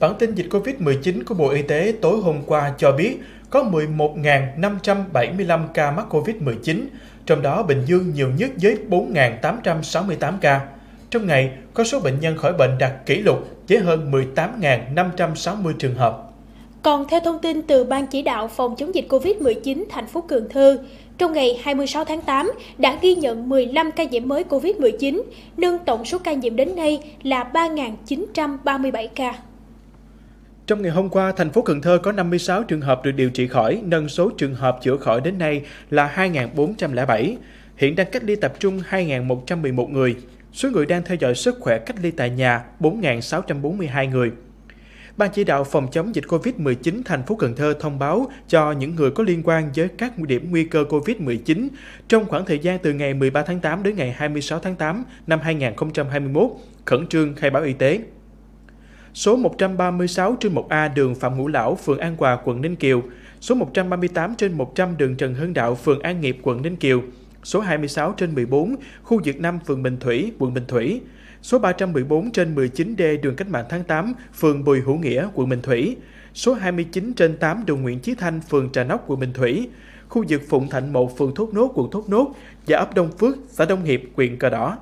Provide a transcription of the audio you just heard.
Bản tin dịch COVID-19 của Bộ Y tế tối hôm qua cho biết có 11.575 ca mắc COVID-19, trong đó Bình Dương nhiều nhất với 4.868 ca. Trong ngày, có số bệnh nhân khỏi bệnh đạt kỷ lục với hơn 18.560 trường hợp. Còn theo thông tin từ Ban chỉ đạo phòng chống dịch COVID-19 thành phố Cần Thơ, trong ngày 26 tháng 8 đã ghi nhận 15 ca nhiễm mới COVID-19, nâng tổng số ca nhiễm đến nay là 3.937 ca. Trong ngày hôm qua, thành phố Cần Thơ có 56 trường hợp được điều trị khỏi, nâng số trường hợp chữa khỏi đến nay là 2.407. Hiện đang cách ly tập trung 2.111 người. Số người đang theo dõi sức khỏe cách ly tại nhà 4.642 người. Ban chỉ đạo phòng chống dịch COVID-19 thành phố Cần Thơ thông báo cho những người có liên quan với các điểm nguy cơ COVID-19 trong khoảng thời gian từ ngày 13 tháng 8 đến ngày 26 tháng 8 năm 2021 khẩn trương khai báo y tế số 136 trên 1A đường Phạm Ngũ Lão, phường An Hòa, quận Ninh Kiều, số 138 trên 100 đường Trần Hưng Đạo, phường An Nghiệp, quận Ninh Kiều, số 26 trên 14, khu vực Nam, phường Bình Thủy, quận Bình Thủy, số 314 trên 19D đường Cách mạng tháng 8, phường Bùi Hữu Nghĩa, quận Bình Thủy, số 29 trên 8 đường Nguyễn Chí Thanh, phường Trà Nóc, quận Bình Thủy, khu vực Phụng Thạnh 1, phường Thốt Nốt, quận Thốt Nốt và ấp Đông Phước, xã Đông Hiệp, huyện Cờ Đỏ.